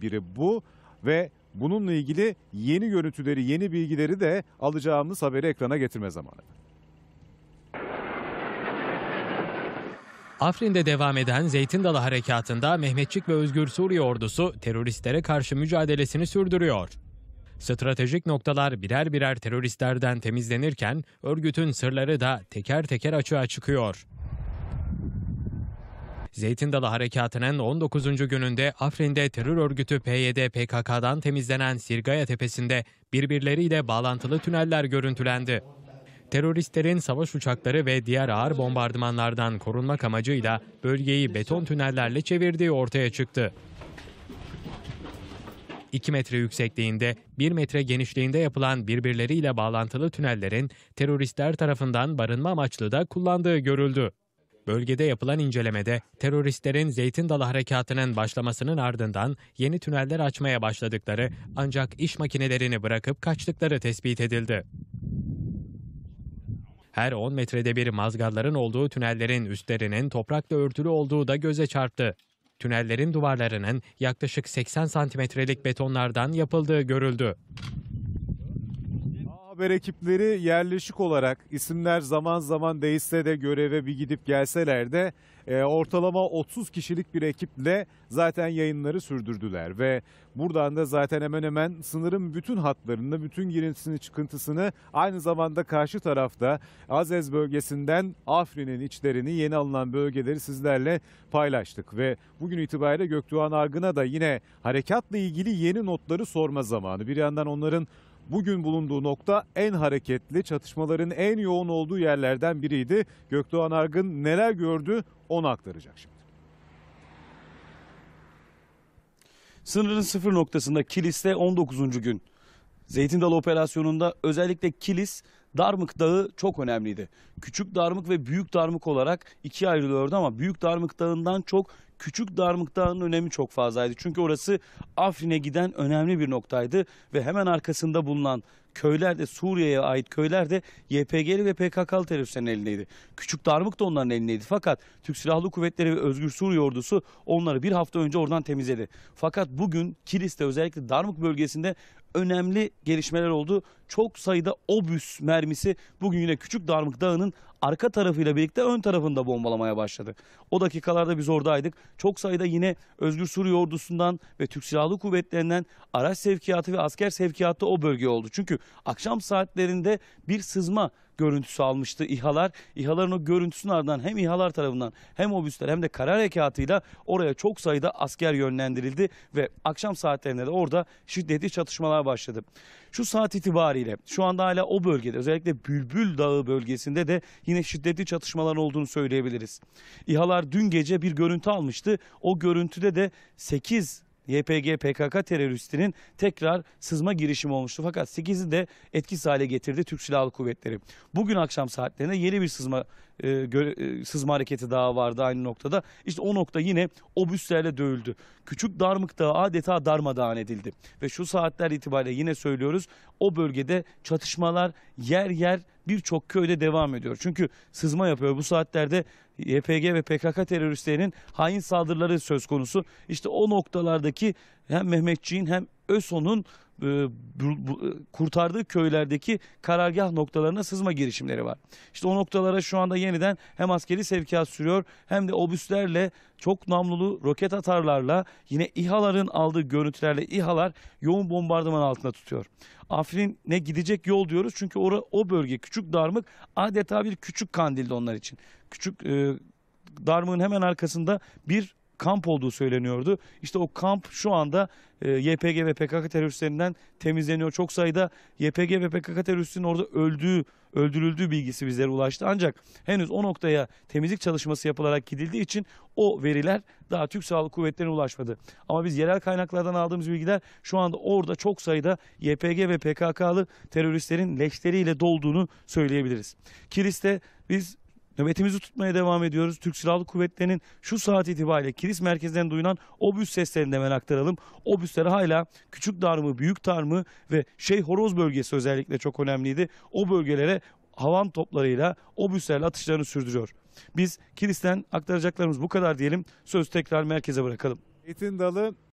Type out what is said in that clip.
biri bu ve bununla ilgili yeni görüntüleri, yeni bilgileri de alacağımız haberi ekrana getirme zamanı. Afrin'de devam eden Zeytin Dalı Harekatı'nda Mehmetçik ve Özgür Suriye ordusu teröristlere karşı mücadelesini sürdürüyor. Stratejik noktalar birer birer teröristlerden temizlenirken örgütün sırları da teker teker açığa çıkıyor. Zeytin Dalı Harekatı'nın 19. gününde Afrin'de terör örgütü PYD PKK'dan temizlenen Sirgaya Tepesi'nde birbirleriyle bağlantılı tüneller görüntülendi. Teröristlerin savaş uçakları ve diğer ağır bombardımanlardan korunmak amacıyla bölgeyi beton tünellerle çevirdiği ortaya çıktı. 2 metre yüksekliğinde, 1 metre genişliğinde yapılan birbirleriyle bağlantılı tünellerin teröristler tarafından barınma amaçlı da kullandığı görüldü. Bölgede yapılan incelemede teröristlerin Zeytin Dalı Harekatı'nın başlamasının ardından yeni tüneller açmaya başladıkları ancak iş makinelerini bırakıp kaçtıkları tespit edildi. Her 10 metrede bir mazgalların olduğu tünellerin üstlerinin toprakla örtülü olduğu da göze çarptı. Tünellerin duvarlarının yaklaşık 80 santimetrelik betonlardan yapıldığı görüldü haber ekipleri yerleşik olarak isimler zaman zaman değişse de göreve bir gidip gelseler de e, ortalama 30 kişilik bir ekiple zaten yayınları sürdürdüler ve buradan da zaten hemen hemen sınırın bütün hatlarında bütün girintisini çıkıntısını aynı zamanda karşı tarafta Azez bölgesinden Afrin'in içlerini yeni alınan bölgeleri sizlerle paylaştık ve bugün itibariyle Gökdoğan Argın'a da yine harekatla ilgili yeni notları sorma zamanı. Bir yandan onların bugün bulunduğu nokta en hareketli, çatışmaların en yoğun olduğu yerlerden biriydi. Gökdoğan Argın neler gördü onu aktaracak şimdi. Sınırın sıfır noktasında kiliste 19. gün Zeytin Dalı operasyonunda özellikle Kilis, Darmık Dağı çok önemliydi. Küçük Darmık ve Büyük Darmık olarak ikiye ayrılıyordu ama Büyük Darmık Dağı'ndan çok Küçük Darmık Dağı'nın önemi çok fazlaydı. Çünkü orası Afrin'e giden önemli bir noktaydı ve hemen arkasında bulunan köyler de Suriye'ye ait köyler de YPG'li ve PKK'lı teröristlerin elindeydi. Küçük Darmık da onların elindeydi. Fakat Türk Silahlı Kuvvetleri ve Özgür Suriye Ordusu onları bir hafta önce oradan temizledi. Fakat bugün Kilis'te özellikle Darmık bölgesinde önemli gelişmeler oldu. Çok sayıda obüs mermisi bugün yine Küçük Darmık Dağı'nın arka tarafıyla birlikte ön tarafında bombalamaya başladı. O dakikalarda biz oradaydık. Çok sayıda yine Özgür Suriye ordusundan ve Türk Silahlı Kuvvetlerinden araç sevkiyatı ve asker sevkiyatı o bölge oldu. Çünkü akşam saatlerinde bir sızma görüntüsü almıştı İHA'lar. İHA'ların o görüntüsünün ardından hem İHA'lar tarafından hem obüsler hem de kara harekatıyla oraya çok sayıda asker yönlendirildi ve akşam saatlerinde de orada şiddetli çatışmalar başladı. Şu saat itibariyle şu anda hala o bölgede özellikle Bülbül Dağı bölgesinde de yine şiddetli çatışmalar olduğunu söyleyebiliriz. İHA'lar dün gece bir görüntü almıştı. O görüntüde de 8 YPG PKK teröristinin tekrar sızma girişimi olmuştu. Fakat 8'i de etkisiz hale getirdi Türk Silahlı Kuvvetleri. Bugün akşam saatlerinde yeni bir sızma e, göre, e, sızma hareketi daha vardı aynı noktada. İşte o nokta yine obüslerle dövüldü. Küçük Darmık Dağı adeta darmadağın edildi. Ve şu saatler itibariyle yine söylüyoruz o bölgede çatışmalar yer yer birçok köyde devam ediyor. Çünkü sızma yapıyor bu saatlerde YPG ve PKK teröristlerinin hain saldırıları söz konusu. İşte o noktalardaki hem Mehmetçiğin hem ÖSO'nun e, e, kurtardığı köylerdeki karargah noktalarına sızma girişimleri var. İşte o noktalara şu anda yeniden hem askeri sevkiyat sürüyor hem de obüslerle çok namlulu roket atarlarla yine İHA'ların aldığı görüntülerle İHA'lar yoğun bombardıman altında tutuyor. Afrin'e gidecek yol diyoruz çünkü or o bölge küçük darmık adeta bir küçük kandildi onlar için. Küçük e, darmığın hemen arkasında bir kamp olduğu söyleniyordu. İşte o kamp şu anda e, YPG ve PKK teröristlerinden temizleniyor. Çok sayıda YPG ve PKK teröristinin orada öldüğü, öldürüldüğü bilgisi bizlere ulaştı. Ancak henüz o noktaya temizlik çalışması yapılarak gidildiği için o veriler daha Türk Sağlık Kuvvetleri'ne ulaşmadı. Ama biz yerel kaynaklardan aldığımız bilgiler şu anda orada çok sayıda YPG ve PKK'lı teröristlerin leşleriyle dolduğunu söyleyebiliriz. Kilis'te biz Nöbetimizi tutmaya devam ediyoruz. Türk Silahlı Kuvvetleri'nin şu saat itibariyle kilis merkezden duyulan obüs seslerini hemen aktaralım. Obüslere hala Küçük Darmı, Büyük Darmı ve Şeyh Horoz bölgesi özellikle çok önemliydi. O bölgelere havan toplarıyla, obüslerle atışlarını sürdürüyor. Biz kilisten aktaracaklarımız bu kadar diyelim. Söz tekrar merkeze bırakalım. Etin dalı